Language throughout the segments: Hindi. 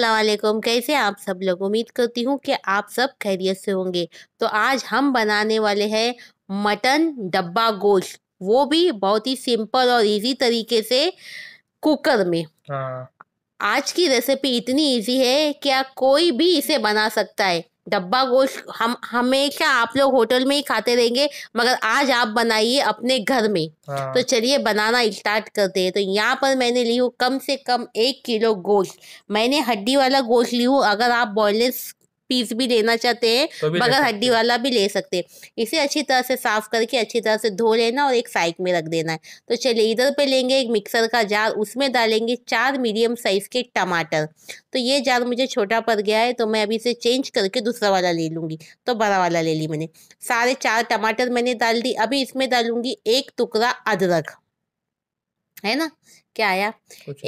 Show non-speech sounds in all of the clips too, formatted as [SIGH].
असलकुम कैसे आप सब लोग उम्मीद करती हूँ कि आप सब खैरियत से होंगे तो आज हम बनाने वाले हैं मटन डब्बा गोश्त वो भी बहुत ही सिंपल और इजी तरीके से कुकर में हाँ। आज की रेसिपी इतनी इजी है कि कोई भी इसे बना सकता है डब्बा गोश्त हम हमेशा आप लोग होटल में ही खाते रहेंगे मगर आज आप बनाइए अपने घर में तो हाँ। तो चलिए बनाना स्टार्ट करते हैं तो यहाँ पर मैंने ली हूँ कम से कम एक किलो गोश्त मैंने हड्डी वाला गोश्त ली हूँ अगर आप बॉयलेस पीस भी लेना चाहते हैं तो बगैर हड्डी वाला भी ले सकते हैं इसे अच्छी तरह से साफ करके अच्छी तरह से धो लेना और एक साइड में रख देना है तो चलिए इधर पे लेंगे एक मिक्सर का जार उसमें डालेंगे चार मीडियम साइज़ के टमाटर तो ये जार मुझे छोटा पड़ गया है तो मैं अभी इसे चेंज करके दूसरा वाला ले लूँगी तो बड़ा वाला ले ली मैंने सारे चार टमाटर मैंने डाल दी अभी इसमें डालूंगी एक टुकड़ा अदरक है ना क्या आया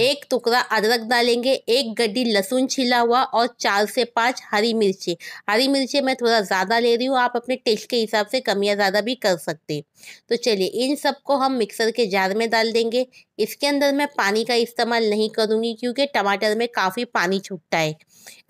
एक टुकड़ा अदरक डालेंगे एक गड्डी लहसुन छिला हुआ और चार से पाँच हरी मिर्ची हरी मिर्ची मैं थोड़ा ज़्यादा ले रही हूँ आप अपने टेस्ट के हिसाब से कम या ज़्यादा भी कर सकते तो चलिए इन सब को हम मिक्सर के जार में डाल देंगे इसके अंदर मैं पानी का इस्तेमाल नहीं करूँगी क्योंकि टमाटर में काफ़ी पानी छुटता है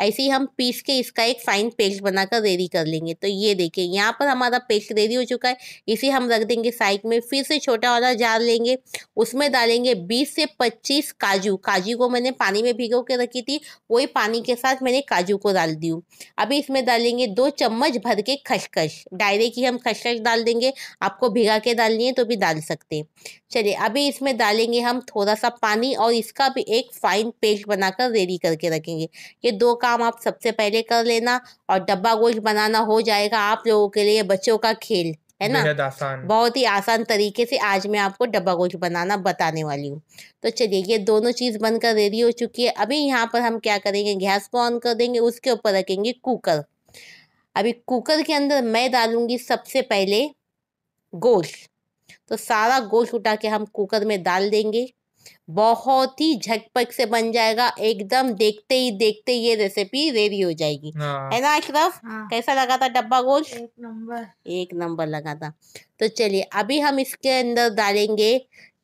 ऐसे ही हम पीस के इसका एक फाइन पेस्ट बनाकर रेडी कर लेंगे तो ये देखिए यहाँ पर हमारा पेस्ट रेडी हो चुका है इसे हम रख देंगे साइड में फिर से छोटा वाला जार लेंगे उसमें डालेंगे बीस से से 25 काजू काजू को मैंने पानी में भिगो के रखी थी वही पानी के साथ मैंने काजू को डाल दी अभी इसमें डालेंगे दो चम्मच भर के खसखस डायरेक्ट ही हम खसखस डाल देंगे आपको भिगा के डालनी है तो भी डाल सकते हैं चलिए अभी इसमें डालेंगे हम थोड़ा सा पानी और इसका भी एक फाइन पेस्ट बनाकर रेडी करके रखेंगे ये दो काम आप सबसे पहले कर लेना और डब्बा गोश्त बनाना हो जाएगा आप लोगों के लिए बच्चों का खेल है ना आसान बहुत ही आसान तरीके से आज मैं आपको डब्बा गोश बनाना बताने वाली हूँ तो चलिए ये दोनों चीज़ बनकर रेडी हो चुकी है अभी यहाँ पर हम क्या करेंगे गैस को ऑन कर देंगे उसके ऊपर रखेंगे कुकर अभी कुकर के अंदर मैं डालूंगी सबसे पहले गोश्त तो सारा गोश्त उठा के हम कुकर में डाल देंगे बहुत ही झकपक से बन जाएगा एकदम देखते ही देखते ये रेसिपी रेडी हो जाएगी हाँ। है ना अशरफ हाँ। कैसा लगा था डब्बा गोश्त एक नंबर एक नंबर लगा था तो चलिए अभी हम इसके अंदर डालेंगे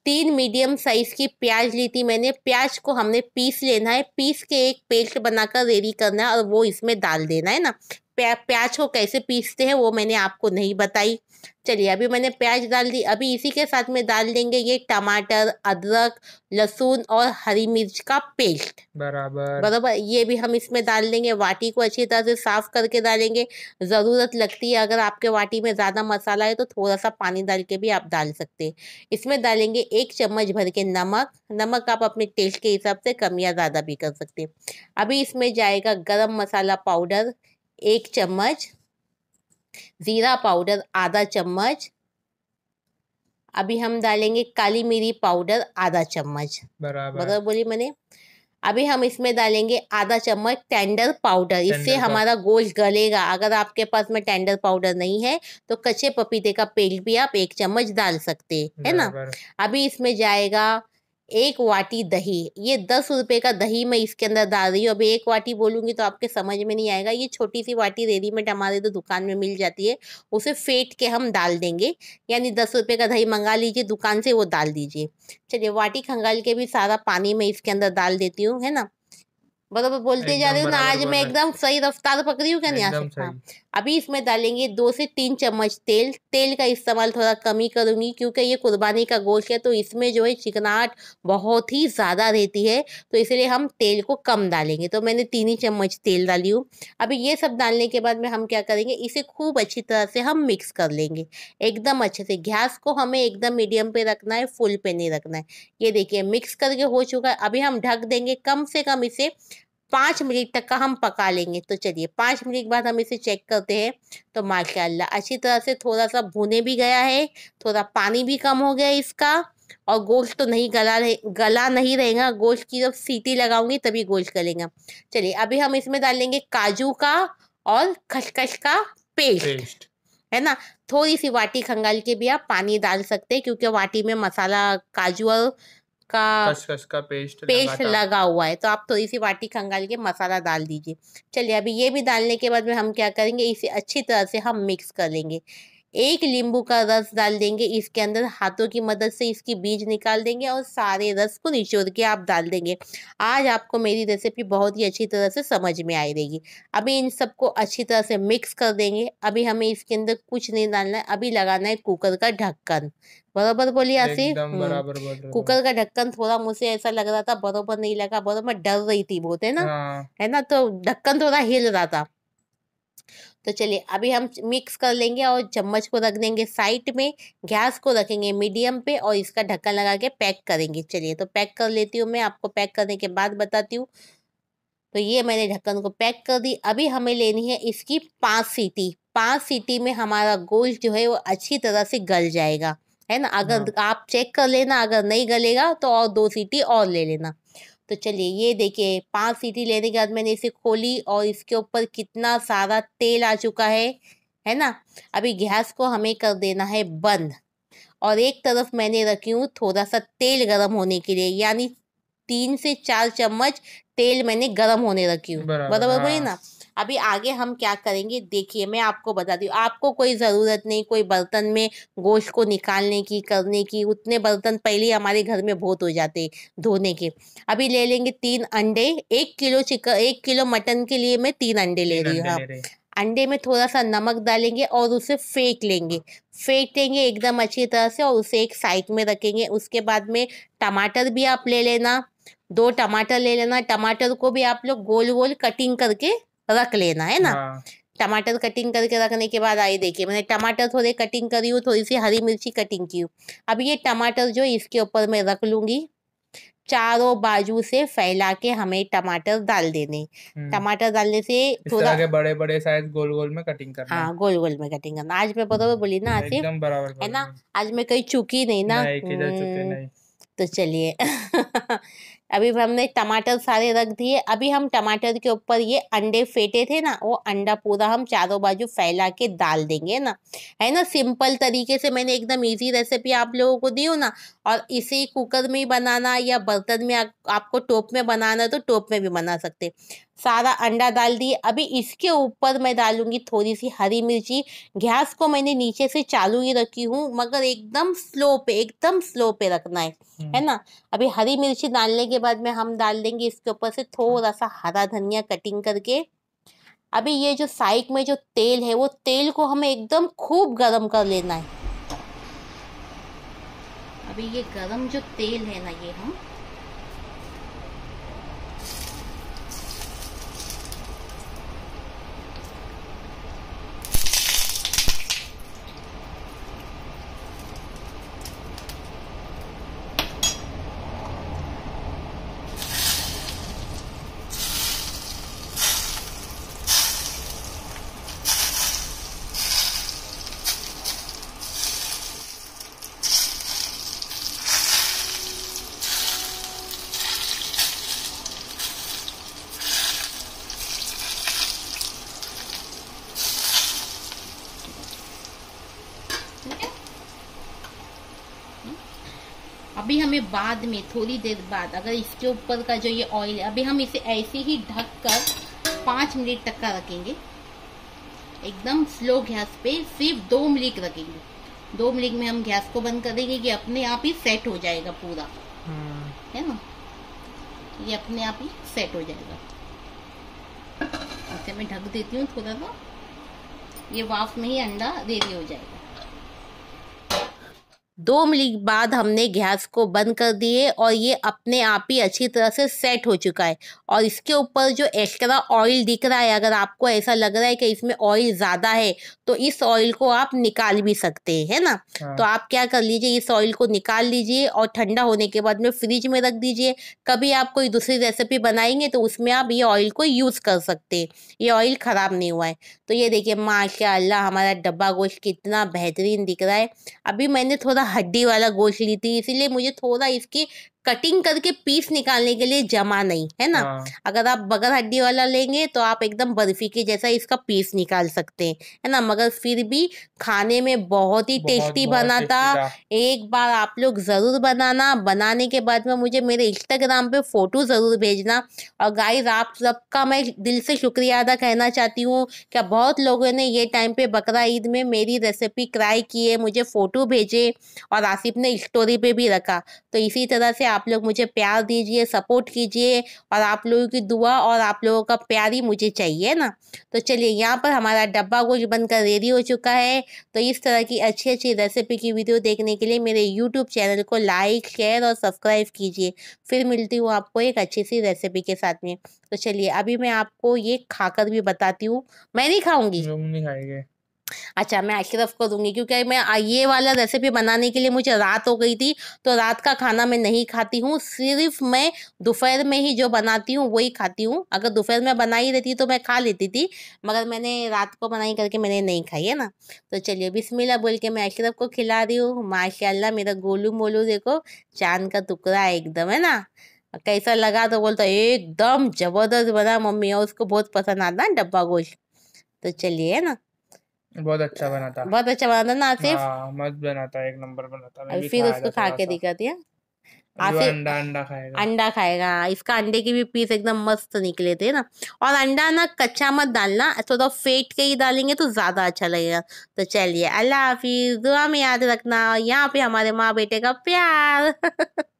तीन मीडियम साइज की प्याज ली थी मैंने प्याज को हमने पीस लेना है पीस के एक पेस्ट बनाकर रेडी करना है और वो इसमें डाल देना है ना प्याज को कैसे पीसते हैं वो मैंने आपको नहीं बताई चलिए अभी मैंने प्याज डाल दी अभी इसी के साथ में डाल देंगे ये टमाटर अदरक लहसुन और हरी मिर्च का पेस्ट बराबर बराबर ये भी हम इसमें डाल देंगे वाटी को अच्छी तरह से साफ करके डालेंगे ज़रूरत लगती है अगर आपके वाटी में ज़्यादा मसाला है तो थोड़ा सा पानी डाल के भी आप डाल सकते हैं इसमें डालेंगे एक चम्मच भर के नमक नमक आप अपने टेस्ट के हिसाब से कम या ज़्यादा भी कर सकते हैं अभी इसमें जाएगा गर्म मसाला पाउडर एक चम्मच ज़ीरा पाउडर आधा चम्मच अभी हम डालेंगे काली मिरी पाउडर आधा चम्मच बराबर बराबर बोली मैंने अभी हम इसमें डालेंगे आधा चम्मच टेंडर पाउडर इससे हमारा गोश्त गलेगा अगर आपके पास में टेंडर पाउडर नहीं है तो कच्चे पपीते का पेस्ट भी आप एक चम्मच डाल सकते है ना अभी इसमें जाएगा एक वाटी दही ये दस रुपए का दही मैं इसके अंदर डाल रही हूँ अब एक वाटी बोलूंगी तो आपके समझ में नहीं आएगा ये छोटी सी वाटी रेडीमेड हमारे तो दुकान में मिल जाती है उसे फेंट के हम डाल देंगे यानी दस रुपए का दही मंगा लीजिए दुकान से वो डाल दीजिए चलिए वाटी खंगाल के भी सारा पानी मैं इसके अंदर डाल देती हूँ है ना बराबर बोलते जा रही हूँ ना आज मैं एकदम सही रफ्तार पकड़ी हूँ क्या नहीं अभी इसमें डालेंगे दो से तीन चम्मच तेल तेल का इस्तेमाल थोड़ा कम ही करूँगी क्योंकि ये कुर्बानी का गोश्त है तो इसमें जो है चिकनाहट बहुत ही ज़्यादा रहती है तो इसलिए हम तेल को कम डालेंगे तो मैंने तीन ही चम्मच तेल डाली हूँ अभी ये सब डालने के बाद में हम क्या करेंगे इसे खूब अच्छी तरह से हम मिक्स कर लेंगे एकदम अच्छे से घास को हमें एकदम मीडियम पे रखना है फुल पे नहीं रखना है ये देखिए मिक्स करके हो चुका है अभी हम ढक देंगे कम से कम इसे पाँच मिनट तक का हम पका लेंगे तो चलिए पाँच मिनट बाद हम इसे चेक करते हैं तो माशा अच्छी तरह से थोड़ा सा भुने भी गया है थोड़ा पानी भी कम हो गया इसका और गोश्त तो नहीं गला रहे गला नहीं रहेगा गोश्त की जब सीटी लगाऊंगी तभी गोश्त गलेगा चलिए अभी हम इसमें डालेंगे काजू का और खसखस का पेस्ट, पेस्ट। है ना थोड़ी सी वाटी खंगाल के भी आप पानी डाल सकते हैं क्योंकि वाटी में मसाला काजू और का खसखस का पेस्ट पेस्ट लगा, लगा हुआ है तो आप थोड़ी सी वाटी खंगाल के मसाला डाल दीजिए चलिए अभी ये भी डालने के बाद में हम क्या करेंगे इसे अच्छी तरह से हम मिक्स कर लेंगे एक नींबू का रस डाल देंगे इसके अंदर हाथों की मदद से इसकी बीज निकाल देंगे और सारे रस को निचोड़ के आप डाल देंगे आज आपको मेरी रेसिपी बहुत ही अच्छी तरह से समझ में आई रहेगी अभी इन सबको अच्छी तरह से मिक्स कर देंगे अभी हमें इसके अंदर कुछ नहीं डालना है अभी लगाना है कुकर का ढक्कन बरोबर बोली आसिफ कुकर हम्म। का ढक्कन थोड़ा मुझसे ऐसा लग रहा था बरोबर नहीं लगा बरोबर डर रही थी बहुत है ना हाँ। है ना तो ढक्कन थोड़ा हिल रहा था तो चलिए अभी हम मिक्स कर लेंगे और चम्मच को रख देंगे साइड में गैस को रखेंगे मीडियम पे और इसका ढक्कन लगा के पैक करेंगे चलिए तो पैक कर लेती हूँ मैं आपको पैक करने के बाद बताती हूँ तो ये मैंने ढक्कन को पैक कर दी अभी हमें लेनी है इसकी पाँच सीटी पाँच सीटी में हमारा गोश्त जो है वो अच्छी तरह से गल जाएगा है ना अगर हाँ। आप चेक कर लेना अगर नहीं गलेगा तो और दो सीटी और ले लेना तो चलिए ये देखिए पाँच सीटी लेने के बाद मैंने इसे खोली और इसके ऊपर कितना सारा तेल आ चुका है है ना अभी गैस को हमें कर देना है बंद और एक तरफ मैंने रखी हूँ थोड़ा सा तेल गर्म होने के लिए यानी तीन से चार चम्मच तेल मैंने गर्म होने रखी हूँ बराबर हुई हाँ। ना अभी आगे हम क्या करेंगे देखिए मैं आपको बता दी आपको कोई ज़रूरत नहीं कोई बर्तन में गोश्त को निकालने की करने की उतने बर्तन पहले हमारे घर में बहुत हो जाते धोने के अभी ले लेंगे तीन अंडे एक किलो चिकन एक किलो मटन के लिए मैं तीन अंडे ले रही हूँ अंडे हाँ। में थोड़ा सा नमक डालेंगे और उसे फेंक लेंगे फेंक देंगे एकदम अच्छी तरह से और उसे एक साइड में रखेंगे उसके बाद में टमाटर भी आप ले लेना दो टमाटर ले लेना टमाटर को भी आप लोग गोल गोल कटिंग करके रख लेना है ना हाँ। टमाटर कटिंग करके रखने के बाद आइए देखिए मैंने टमाटर थोड़े कटिंग करी हूँ थोड़ी सी हरी मिर्ची कटिंग की हूँ अब ये टमाटर जो इसके ऊपर मैं रख लूंगी चारों बाजू से फैला के हमें टमाटर डाल देने हम्म। टमाटर डालने से थोड़ा आगे बड़े बड़े साइज गोल गोल में कटिंग करना हाँ गोल गोल में कटिंग करना आज मैं बराबर हम्म, बोली ना आज है ना आज मैं कहीं चुकी नहीं ना हम्म, तो चलिए [LAUGHS] अभी हमने टमाटर सारे रख दिए अभी हम टमाटर के ऊपर ये अंडे फेटे थे ना वो अंडा पूरा हम चारों बाजू फैला के डाल देंगे ना है ना सिंपल तरीके से मैंने एकदम इजी रेसिपी आप लोगों को दी हूँ ना और इसे कुकर में ही बनाना या बर्तन में आ, आपको टोप में बनाना है तो टोप में भी बना सकते सारा अंडा डाल दिए अभी इसके ऊपर मैं डालूंगी थोड़ी सी हरी मिर्ची गैस को मैंने नीचे से चालू ही रखी हूँ मगर एकदम स्लो पे एकदम स्लो पे रखना है हम्म। है ना अभी हरी मिर्ची डालने के बाद में हम डाल देंगे इसके ऊपर से थोड़ा सा हरा धनिया कटिंग करके अभी ये जो साइड में जो तेल है वो तेल को हमें एकदम खूब गर्म कर लेना है अभी ये गरम जो तेल है ना ये हम अभी हमें बाद में थोड़ी देर बाद अगर इसके ऊपर का जो ये ऑयल है अभी हम इसे ऐसे ही ढक कर पाँच मिनट तक का रखेंगे एकदम स्लो गैस पे सिर्फ दो मिनट रखेंगे दो मिनट में हम गैस को बंद कर देंगे कि अपने आप ही सेट हो जाएगा पूरा हम्म। है ना ये अपने आप ही सेट हो जाएगा इसे मैं ढक देती हूँ थोड़ा सा ये वाफ में ही अंडा रेडी हो जाएगा दो मिनट बाद हमने गैस को बंद कर दिए और ये अपने आप ही अच्छी तरह से सेट हो चुका है और इसके ऊपर जो एक्स्ट्रा ऑयल दिख रहा है अगर आपको ऐसा लग रहा है कि इसमें ऑयल ज़्यादा है तो इस ऑयल को आप निकाल भी सकते हैं है ना हाँ। तो आप क्या कर लीजिए इस ऑयल को निकाल लीजिए और ठंडा होने के बाद में फ्रिज में रख दीजिए कभी आप कोई दूसरी रेसिपी बनाएंगे तो उसमें आप ये ऑयल को यूज़ कर सकते हैं ये ऑयल ख़राब नहीं हुआ है तो ये देखिए माशा हमारा डब्बा गोश्त कितना बेहतरीन दिख रहा है अभी मैंने थोड़ा हड्डी वाला गोश्त ली थी इसीलिए मुझे थोड़ा इसकी कटिंग करके पीस निकालने के लिए जमा नहीं है ना हाँ। अगर आप बगर हड्डी वाला लेंगे तो आप एकदम बर्फी के जैसा इसका पीस निकाल सकते हैं है ना मगर फिर भी खाने में बहुत ही टेस्टी बना था एक बार आप लोग ज़रूर बनाना बनाने के बाद में मुझे मेरे इंस्टाग्राम पे फ़ोटो ज़रूर भेजना और गाइज आप सबका मैं दिल से शुक्रिया अदा कहना चाहती हूँ क्या बहुत लोगों ने ये टाइम पे बकरा ईद में मेरी रेसिपी ट्राई की मुझे फ़ोटो भेजे और आसिफ ने स्टोरी पे भी रखा तो इसी तरह से आप लोग मुझे प्यार दीजिए सपोर्ट कीजिए और आप लोगों की दुआ और आप लोगों का प्यार ही मुझे चाहिए ना तो चलिए यहाँ पर हमारा डब्बा गोश बनकर रेडी हो चुका है तो इस तरह की अच्छी अच्छी रेसिपी की वीडियो देखने के लिए मेरे यूट्यूब चैनल को लाइक शेयर और सब्सक्राइब कीजिए फिर मिलती हूँ आपको एक अच्छी सी रेसिपी के साथ में तो चलिए अभी मैं आपको ये खाकर भी बताती हूँ मैं नहीं खाऊंगी नहीं खाएंगे अच्छा मैं अशरफ को दूंगी क्योंकि मैं ये वाला रेसिपी बनाने के लिए मुझे रात हो गई थी तो रात का खाना मैं नहीं खाती हूँ सिर्फ मैं दोपहर में ही जो बनाती हूँ वही खाती हूँ अगर दोपहर में बनाई रहती तो मैं खा लेती थी मगर मैंने रात को बनाई करके मैंने नहीं खाई है ना तो चलिए बिस्मिल्लाह बोल के मैं अशरफ को खिला रही हूँ माशाल्लाह मेरा गोलू मोलू देखो चांद का टुकड़ा एकदम है ना कैसा लगा तो बोलता एकदम ज़बरदस्त बना मम्मी और उसको बहुत पसंद आता है डब्बा गोश्त तो चलिए है ना बहुत अच्छा बनाता बहुत अच्छा बनाता ना आसिफ हाँ, मस्त बना एक नंबर बनाता था फिर उसको खा के दिखा दिया अंडा अंडा खाएगा अंडा खाएगा इसका अंडे के भी पीस एकदम मस्त निकले थे ना और अंडा ना कच्चा मत डालना थोड़ा तो फेट के ही डालेंगे तो ज़्यादा अच्छा लगेगा तो चलिए अल्लाह हाफिज़ दुआ में याद रखना यहाँ पे हमारे माँ बेटे का प्यार [LAUGHS]